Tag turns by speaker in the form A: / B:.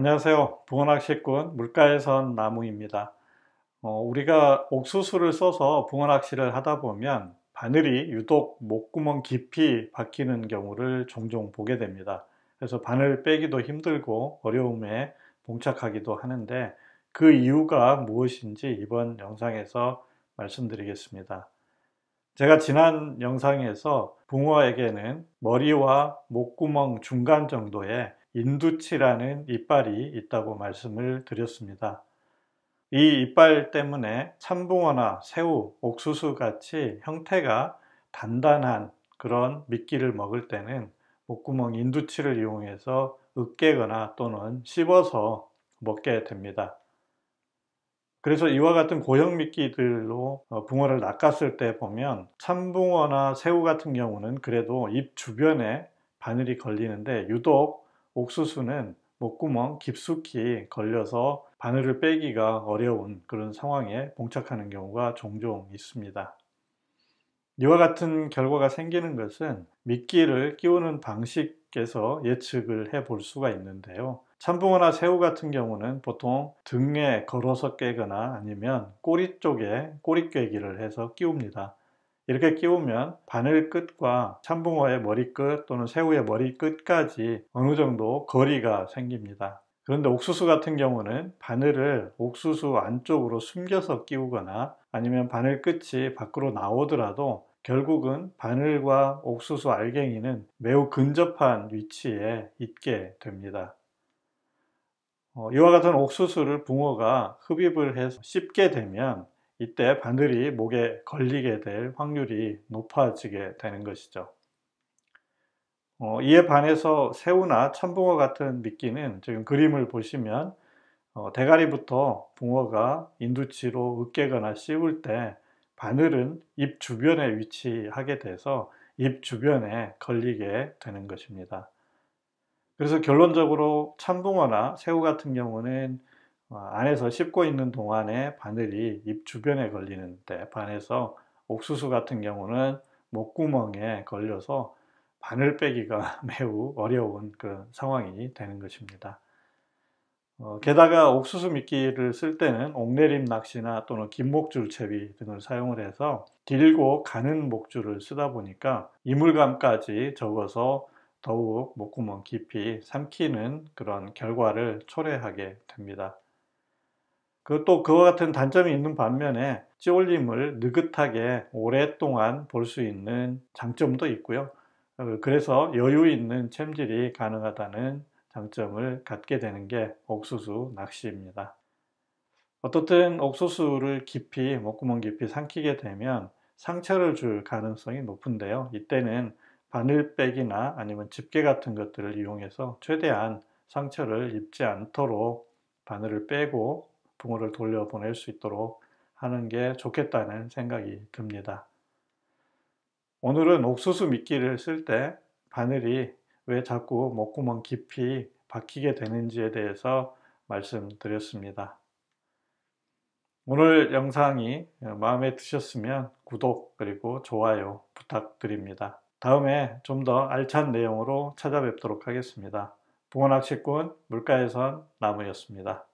A: 안녕하세요. 붕어낚시꾼 물가에선 나무입니다. 어, 우리가 옥수수를 써서 붕어낚시를 하다 보면 바늘이 유독 목구멍 깊이 박히는 경우를 종종 보게 됩니다. 그래서 바늘 빼기도 힘들고 어려움에 봉착하기도 하는데 그 이유가 무엇인지 이번 영상에서 말씀드리겠습니다. 제가 지난 영상에서 붕어에게는 머리와 목구멍 중간 정도에 인두치라는 이빨이 있다고 말씀을 드렸습니다. 이 이빨 때문에 참붕어나 새우, 옥수수 같이 형태가 단단한 그런 미끼를 먹을 때는 목구멍 인두치를 이용해서 으깨거나 또는 씹어서 먹게 됩니다. 그래서 이와 같은 고형 미끼들로 어, 붕어를 낚았을 때 보면 참붕어나 새우 같은 경우는 그래도 입 주변에 바늘이 걸리는데 유독 옥수수는 목구멍 깊숙이 걸려서 바늘을 빼기가 어려운 그런 상황에 봉착하는 경우가 종종 있습니다. 이와 같은 결과가 생기는 것은 미끼를 끼우는 방식에서 예측을 해볼 수가 있는데요. 참붕어나 새우 같은 경우는 보통 등에 걸어서 깨거나 아니면 꼬리 쪽에 꼬리깨기를 해서 끼웁니다. 이렇게 끼우면 바늘 끝과 참붕어의 머리끝 또는 새우의 머리끝까지 어느 정도 거리가 생깁니다. 그런데 옥수수 같은 경우는 바늘을 옥수수 안쪽으로 숨겨서 끼우거나 아니면 바늘 끝이 밖으로 나오더라도 결국은 바늘과 옥수수 알갱이는 매우 근접한 위치에 있게 됩니다. 어, 이와 같은 옥수수를 붕어가 흡입을 해서 씹게 되면 이때 바늘이 목에 걸리게 될 확률이 높아지게 되는 것이죠. 어, 이에 반해서 새우나 천붕어 같은 미끼는 지금 그림을 보시면 어, 대가리부터 붕어가 인두치로 으깨거나 씹을 때 바늘은 입 주변에 위치하게 돼서 입 주변에 걸리게 되는 것입니다. 그래서 결론적으로 참붕어나 새우 같은 경우는 어, 안에서 씹고 있는 동안에 바늘이 입 주변에 걸리는데 반해서 옥수수 같은 경우는 목구멍에 걸려서 바늘 빼기가 매우 어려운 그런 상황이 되는 것입니다. 어, 게다가 옥수수 미끼를 쓸 때는 옥내림 낚시나 또는 긴 목줄 채비 등을 사용을 해서 길고 가는 목줄을 쓰다 보니까 이물감까지 적어서 더욱 목구멍 깊이 삼키는 그런 결과를 초래하게 됩니다. 그것도 그와 같은 단점이 있는 반면에 찌올림을 느긋하게 오랫동안 볼 수 있는 장점도 있고요. 어, 그래서 여유 있는 챔질이 가능하다는 장점을 갖게 되는 게 옥수수 낚시입니다. 어떻든 옥수수를 깊이 목구멍 깊이 삼키게 되면 상처를 줄 가능성이 높은데요. 이때는 바늘백이나 아니면 집게 같은 것들을 이용해서 최대한 상처를 입지 않도록 바늘을 빼고 부모를 돌려보낼 수 있도록 하는 게 좋겠다는 생각이 듭니다. 오늘은 옥수수 미끼를 쓸 때 바늘이 왜 자꾸 목구멍 깊이 박히게 되는지에 대해서 말씀드렸습니다. 오늘 영상이 마음에 드셨으면 구독 그리고 좋아요 부탁드립니다. 다음에 좀 더 알찬 내용으로 찾아뵙도록 하겠습니다. 붕어낚시꾼 물가에선 나무였습니다.